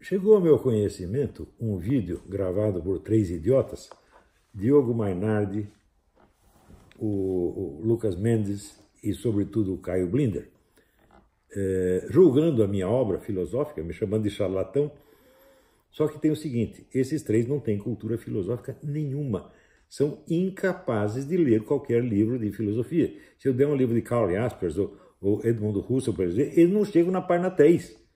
Chegou ao meu conhecimento um vídeo gravado por três idiotas, Diogo Mainardi, o, Lucas Mendes e, sobretudo, o Caio Blinder, é, julgando a minha obra filosófica, me chamando de charlatão. Só que tem o seguinte: esses três não têm cultura filosófica nenhuma. São incapazes de ler qualquer livro de filosofia. Se eu der um livro de Karl Jaspers ou, Edmundo Husserl, por exemplo, eles não chegam na página 3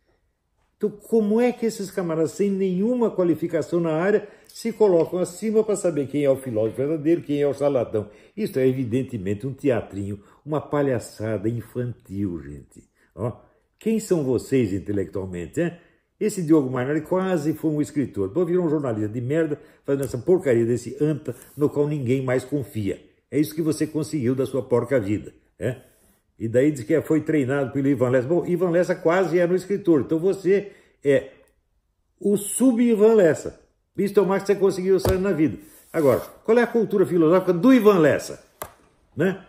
então, como é que esses camaradas, sem nenhuma qualificação na área, se colocam acima para saber quem é o filósofo verdadeiro, quem é o charlatão? Isso é evidentemente um teatrinho, uma palhaçada infantil, gente. Ó, quem são vocês intelectualmente, hein? Esse Diogo Magnari quase foi um escritor. Depois virou um jornalista de merda, fazendo essa porcaria desse anta no qual ninguém mais confia. É isso que você conseguiu da sua porca vida, né? E daí diz que é, foi treinado pelo Ivan Lessa. Bom, Ivan Lessa quase era é um escritor. Então você é o sub-Ivan Lessa. Isto é o mais que você conseguiu sair na vida. Agora, qual é a cultura filosófica do Ivan Lessa? Né?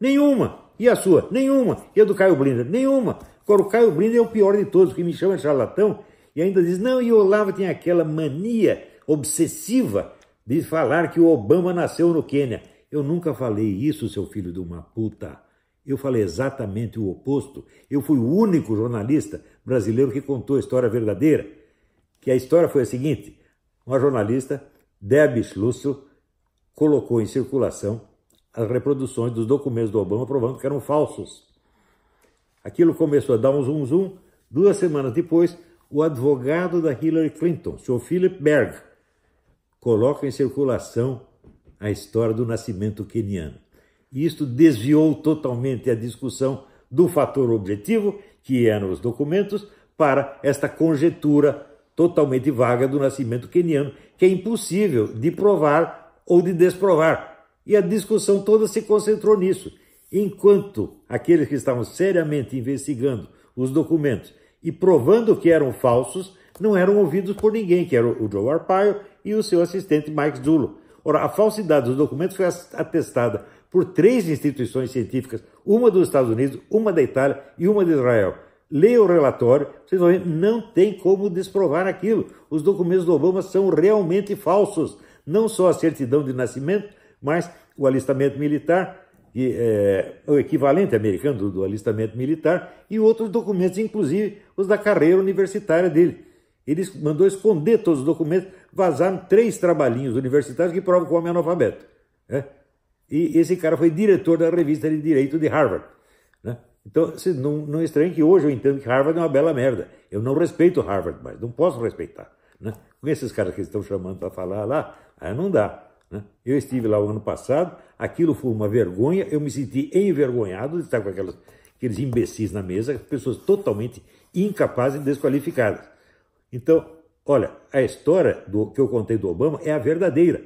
Nenhuma. E a sua? Nenhuma. E a do Caio Blinda? Nenhuma. Agora, o Caio Blinda é o pior de todos, que me chama de charlatão e ainda diz: não, e o Olavo tem aquela mania obsessiva de falar que o Obama nasceu no Quênia. Eu nunca falei isso, seu filho de uma puta. Eu falei exatamente o oposto. Eu fui o único jornalista brasileiro que contou a história verdadeira. Que a história foi a seguinte: uma jornalista, Debs Lúcio, colocou em circulação as reproduções dos documentos do Obama provando que eram falsos. Aquilo começou a dar um zoom zoom. Duas semanas depois, o advogado da Hillary Clinton, o senhor Philip Berg, coloca em circulação a história do nascimento queniano. E isto desviou totalmente a discussão do fator objetivo, que eram é os documentos, para esta conjetura totalmente vaga do nascimento queniano, que é impossível de provar ou de desprovar. E a discussão toda se concentrou nisso. Enquanto aqueles que estavam seriamente investigando os documentos e provando que eram falsos, não eram ouvidos por ninguém, que eram o Joe Arpaio e o seu assistente Mike Zulo. Ora, a falsidade dos documentos foi atestada por três instituições científicas, uma dos Estados Unidos, uma da Itália e uma de Israel. Leia o relatório, vocês vão ver, não tem como desprovar aquilo. Os documentos do Obama são realmente falsos. Não só a certidão de nascimento, mas o alistamento militar, que é, é o equivalente americano do, do alistamento militar, e outros documentos, inclusive os da carreira universitária dele. Ele mandou esconder todos os documentos vazaram três trabalhinhos universitários que provam que o homem é analfabeto. Né? E esse cara foi diretor da revista de Direito de Harvard. Né? Então, não, não é estranhe que hoje eu entendo que Harvard é uma bela merda. Eu não respeito Harvard mais, não posso respeitar. Né? Com esses caras que estão chamando para falar lá, aí não dá. Né? Eu estive lá o ano passado, aquilo foi uma vergonha, eu me senti envergonhado de estar com aquelas, aqueles imbecis na mesa, pessoas totalmente incapazes e desqualificadas. Então, Olha, a história do que eu contei do Obama é a verdadeira.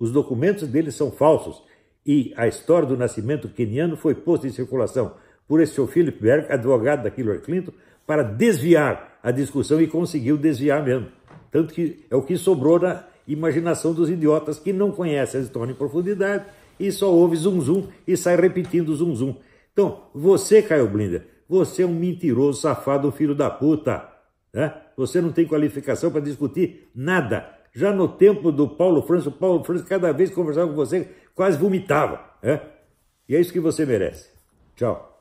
Os documentos dele são falsos e a história do nascimento queniano foi posta em circulação por esse seu Philip Berg, advogado da Hillary Clinton, para desviar a discussão e conseguiu desviar mesmo. Tanto que é o que sobrou na imaginação dos idiotas que não conhecem a história em profundidade e só ouve zum zum e sai repetindo zum zum. Então, você, Caio Blinder, você é um mentiroso, safado, filho da puta. Né? Você não tem qualificação para discutir nada. Já no tempo do Paulo França, o Paulo França cada vez conversava com você, quase vomitava. Né? E é isso que você merece. Tchau.